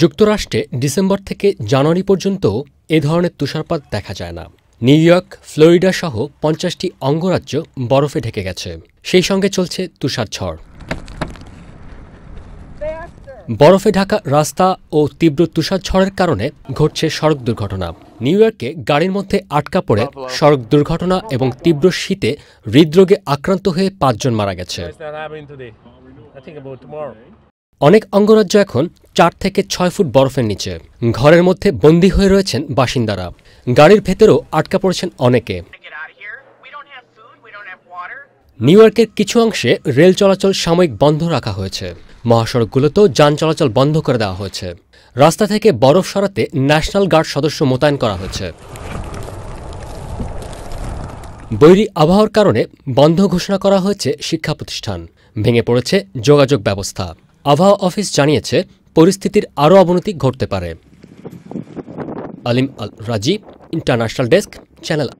যুক্তরাষ্ট্রে ডিসেম্বর থেকে জানুয়ারি পর্যন্ত এ ধরনের তুষারপাত দেখা যায় না নিউ ইয়র্ক ফ্লোরিডা সহ পঞ্চাশটি অঙ্গরাজ্য বরফে ঢেকে গেছে সেই সঙ্গে চলছে ঝড় বরফে ঢাকা রাস্তা ও তীব্র ঝড়ের কারণে ঘটছে সড়ক দুর্ঘটনা নিউ ইয়র্কে গাড়ির মধ্যে আটকা পড়ে সড়ক দুর্ঘটনা এবং তীব্র শীতে হৃদরোগে আক্রান্ত হয়ে পাঁচজন মারা গেছে অনেক অঙ্গরাজ্য এখন চার থেকে ছয় ফুট বরফের নিচে ঘরের মধ্যে বন্দী হয়ে রয়েছেন বাসিন্দারা গাড়ির ভেতরেও আটকা পড়েছেন অনেকে নিউ ইয়র্কের কিছু অংশে রেল চলাচল সাময়িক বন্ধ রাখা হয়েছে মহাসড়কগুলোতেও যান চলাচল বন্ধ করে দেওয়া হয়েছে রাস্তা থেকে বরফ সরাতে ন্যাশনাল গার্ড সদস্য মোতায়েন করা হয়েছে বৈরী আবহাওয়ার কারণে বন্ধ ঘোষণা করা হয়েছে শিক্ষা প্রতিষ্ঠান ভেঙে পড়েছে যোগাযোগ ব্যবস্থা আবহাওয়া অফিস জানিয়েছে পরিস্থিতির আরও অবনতি ঘটতে পারে Alim Al Rajib international desk channel